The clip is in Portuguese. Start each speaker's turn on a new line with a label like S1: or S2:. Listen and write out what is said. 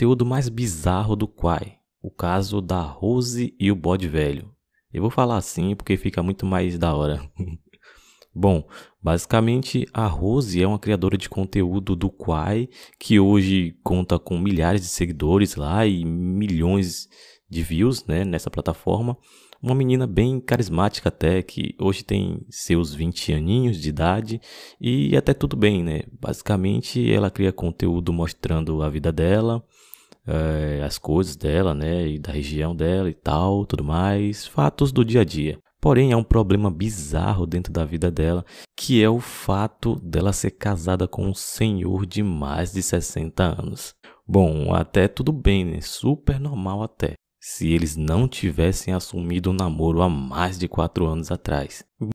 S1: conteúdo mais bizarro do Quai, o caso da Rose e o bode velho. Eu vou falar assim porque fica muito mais da hora. Bom, basicamente a Rose é uma criadora de conteúdo do Quai, que hoje conta com milhares de seguidores lá e milhões de views né, nessa plataforma. Uma menina bem carismática até, que hoje tem seus 20 aninhos de idade e até tudo bem, né? Basicamente ela cria conteúdo mostrando a vida dela, é, as coisas dela, né, e da região dela e tal, tudo mais, fatos do dia a dia. Porém, há um problema bizarro dentro da vida dela, que é o fato dela ser casada com um senhor de mais de 60 anos. Bom, até tudo bem, né? Super normal até. Se eles não tivessem assumido o um namoro há mais de 4 anos atrás.